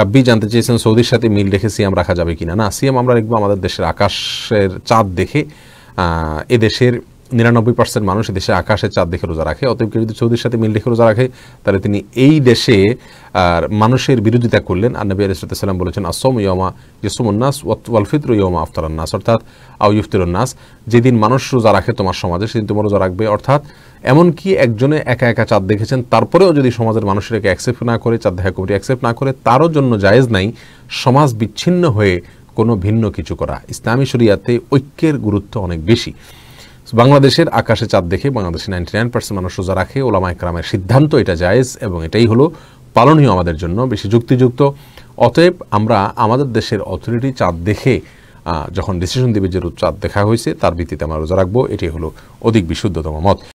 রাব্বি জানতে চেয়েছেন সৌদির সাথে মিল রেখে সিয়াম রাখা যাবে কিনা না সিয়াম আমরা দেখবো আমাদের দেশের আকাশের চাঁদ দেখে এদেশের নিরানব্বই পার্সেন্ট মানুষ এদেশে আকাশের চাঁদ দেখে রোজা রাখে অতএব কেউ যদি সৌদির সাথে মিল রেখে রোজা রাখে তাহলে তিনি এই দেশে আর মানুষের বিরোধিতা করলেন আর নবী আলিসাল্লাম বলেছেন আসম ইয়মা ইসুমুন্নাস ওয়ালফিত্র ইয়মা আফতারান্নাস অর্থাৎ আউ ইফতিরুন্নাস যেদিন মানুষ রোজা রাখে তোমার সমাজে সেদিন তোমার রোজা রাখবে অর্থাৎ এমনকি একজনে একা একা চাঁদ দেখেছেন তারপরেও যদি সমাজের মানুষের একে অ্যাকসেপ্ট না করে চাঁদ দেখা কমিটি অ্যাকসেপ্ট না করে তারও জন্য জায়েজ নাই সমাজ বিচ্ছিন্ন হয়ে কোনো ভিন্ন কিছু করা ইসলামী শরিয়াতে ঐক্যের গুরুত্ব অনেক বেশি বাংলাদেশের আকাশে চাঁদ দেখে বাংলাদেশে নাইনটি নাইন পার্সেন্ট মানুষ রোজা রাখে ওলামা একরামের সিদ্ধান্ত এটা জায়েজ এবং এটাই হলো পালনীয় আমাদের জন্য বেশি যুক্তিযুক্ত অতএব আমরা আমাদের দেশের অথরিটি চাঁদ দেখে যখন ডিসিশন দেবে যে চাঁদ দেখা হয়েছে তার ভিত্তিতে আমরা রোজা রাখবো এটি হলো অধিক বিশুদ্ধতম মত